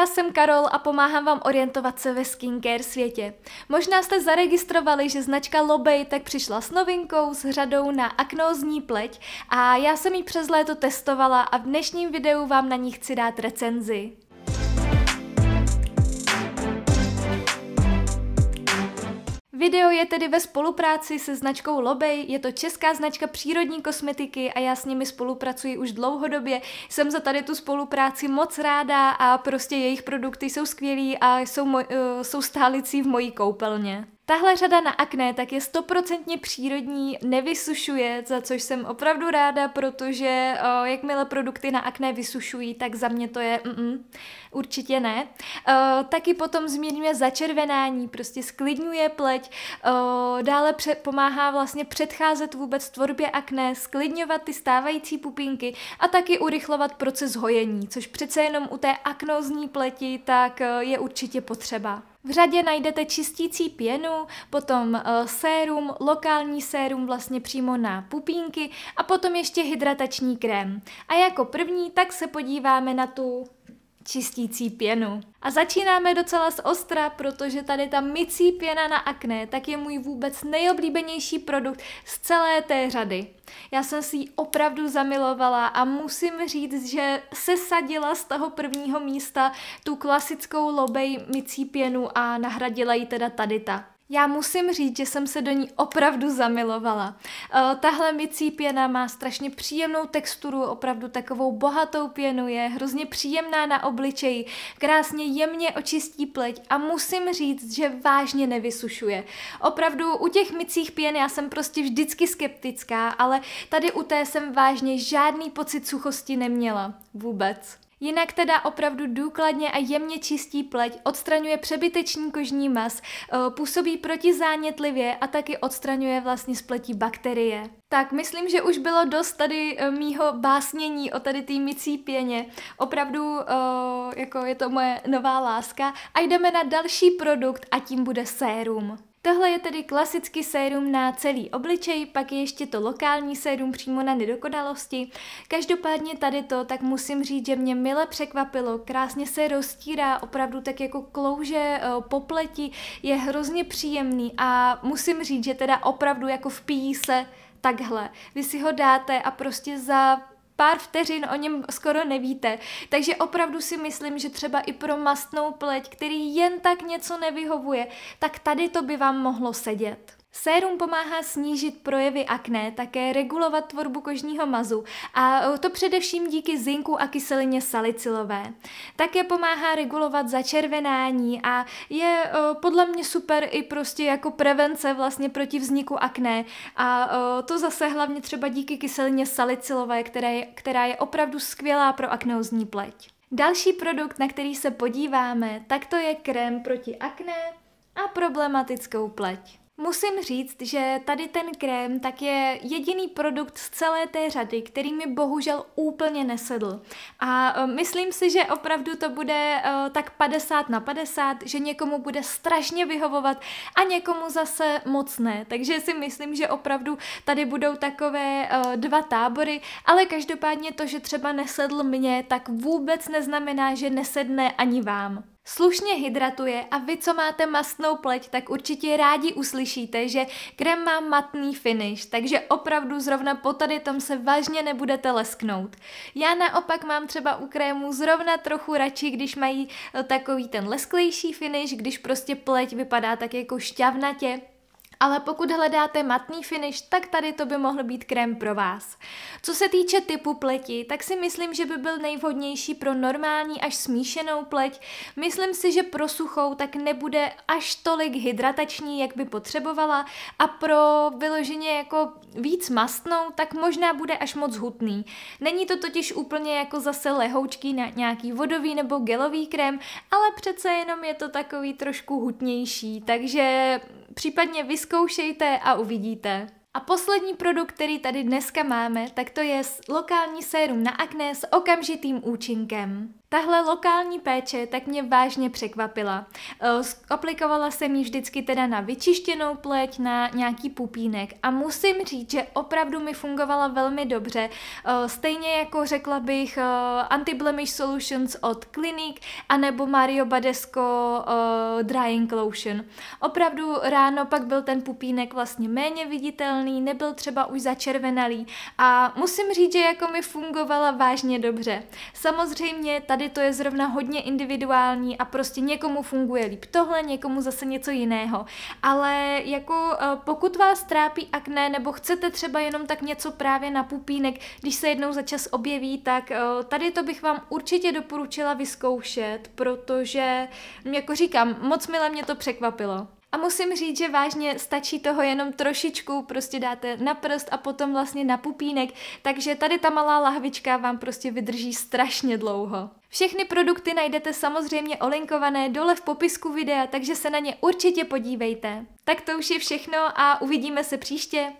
já jsem Karol a pomáhám vám orientovat se ve skincare světě. Možná jste zaregistrovali, že značka Lobej tak přišla s novinkou s řadou na aknózní pleť a já jsem ji přes léto testovala a v dnešním videu vám na ní chci dát recenzi. Video je tedy ve spolupráci se značkou Lobej, je to česká značka přírodní kosmetiky a já s nimi spolupracuji už dlouhodobě. Jsem za tady tu spolupráci moc ráda a prostě jejich produkty jsou skvělí a jsou, moj, eh, jsou stálicí v mojí koupelně. Tahle řada na akné tak je stoprocentně přírodní, nevysušuje, za což jsem opravdu ráda, protože o, jakmile produkty na akné vysušují, tak za mě to je mm, mm, určitě ne. O, taky potom zmírňuje začervenání, prostě sklidňuje pleť, o, dále pře- pomáhá vlastně předcházet vůbec tvorbě akné, sklidňovat ty stávající pupínky a taky urychlovat proces hojení, což přece jenom u té aknozní pleti tak je určitě potřeba. V řadě najdete čistící pěnu, potom eh, sérum, lokální sérum vlastně přímo na pupínky a potom ještě hydratační krém. A jako první tak se podíváme na tu čistící pěnu. A začínáme docela z ostra, protože tady ta mycí pěna na akné tak je můj vůbec nejoblíbenější produkt z celé té řady. Já jsem si ji opravdu zamilovala a musím říct, že se sadila z toho prvního místa tu klasickou lobej mycí pěnu a nahradila ji teda tady ta. Já musím říct, že jsem se do ní opravdu zamilovala. Eh, tahle micí pěna má strašně příjemnou texturu, opravdu takovou bohatou pěnu, je hrozně příjemná na obličeji, krásně jemně očistí pleť a musím říct, že vážně nevysušuje. Opravdu u těch micích pěn já jsem prostě vždycky skeptická, ale tady u té jsem vážně žádný pocit suchosti neměla. Vůbec. Jinak teda opravdu důkladně a jemně čistí pleť, odstraňuje přebytečný kožní mas, eh, působí protizánětlivě a taky odstraňuje vlastně z pleti bakterie. Tak, myslím, že už bylo dost tady eh, mýho básnění o tady té mycí pěně. Opravdu o, eh, jako je to moje nová láska. A jdeme na další produkt a tím bude sérum. Tohle je tedy klasický sérum na celý obličej, pak je ještě to lokální sérum přímo na nedokonalosti. Každopádně tady to, tak musím říct, že mě mile překvapilo, krásně se roztírá, opravdu tak jako klouže eh, pleti, je hrozně příjemný a musím říct, že teda opravdu jako vpíjí se takhle. Vy si ho dáte a prostě za pár vteřin o něm skoro nevíte. Takže opravdu si myslím, že třeba i pro mastnou pleť, který jen tak něco nevyhovuje, tak tady to by vám mohlo sedět. Sérum pomáhá snížit projevy akné, také regulovat tvorbu kožního mazu a to především díky zinku a kyselině salicylové. Také pomáhá regulovat začervenání a je eh, podle mě super i prostě jako prevence vlastně proti vzniku akné a eh, to zase hlavně třeba díky kyselině salicylové, která je, která je opravdu skvělá pro akneozní pleť. Další produkt, na který se podíváme, tak to je krém proti akné a problematickou pleť. Musím říct, že tady ten krém tak je jediný produkt z celé té řady, který mi bohužel úplně nesedl. A e, myslím si, že opravdu to bude e, tak 50 na 50, že někomu bude strašně vyhovovat a někomu zase moc ne. Takže si myslím, že opravdu tady budou takové e, dva tábory, ale každopádně to, že třeba nesedl mě, tak vůbec neznamená, že nesedne ani vám slušně hydratuje a vy, co máte mastnou pleť, tak určitě rádi uslyšíte, že krém má matný finish, takže opravdu zrovna po tady tom se vážně nebudete lesknout. Já naopak mám třeba u krému zrovna trochu radši, když mají eh, takový ten lesklejší finish, když prostě pleť vypadá tak jako šťavnatě, ale pokud hledáte matný finish, tak tady to by mohl být krém pro vás. Co se týče typu pleti, tak si myslím, že by byl nejvhodnější pro normální až smíšenou pleť. Myslím si, že pro suchou tak nebude až tolik hydratační, jak by potřebovala a pro vyloženě jako víc mastnou, tak možná bude až moc hutný. Není to totiž úplně jako zase lehoučký na nějaký vodový nebo gelový krém, ale přece jenom je to takový trošku hutnější, takže případně vyzkoušejte a uvidíte. A poslední produkt, který tady dneska máme, tak to je lokální sérum na akné s okamžitým účinkem. Tahle lokální péče tak mě vážně překvapila. Aplikovala jsem ji vždycky teda na vyčištěnou pleť, na nějaký pupínek a musím říct, že opravdu mi fungovala velmi dobře. Stejně jako řekla bych Anti-Blemish Solutions od Clinique anebo Mario Badesco Drying Lotion. Opravdu ráno pak byl ten pupínek vlastně méně viditelný, nebyl třeba už začervenalý a musím říct, že jako mi fungovala vážně dobře. Samozřejmě tady tady to je zrovna hodně individuální a prostě někomu funguje líp tohle, někomu zase něco jiného. Ale jako eh, pokud vás trápí akné nebo chcete třeba jenom tak něco právě na pupínek, když se jednou za čas objeví, tak eh, tady to bych vám určitě doporučila vyzkoušet, protože, jako říkám, moc mile mě to překvapilo. A musím říct, že vážně stačí toho jenom trošičku, prostě dáte na prst a potom vlastně na pupínek, takže tady ta malá lahvička vám prostě vydrží strašně dlouho. Všechny produkty najdete samozřejmě olinkované dole v popisku videa, takže se na ně určitě podívejte. Tak to už je všechno a uvidíme se příště.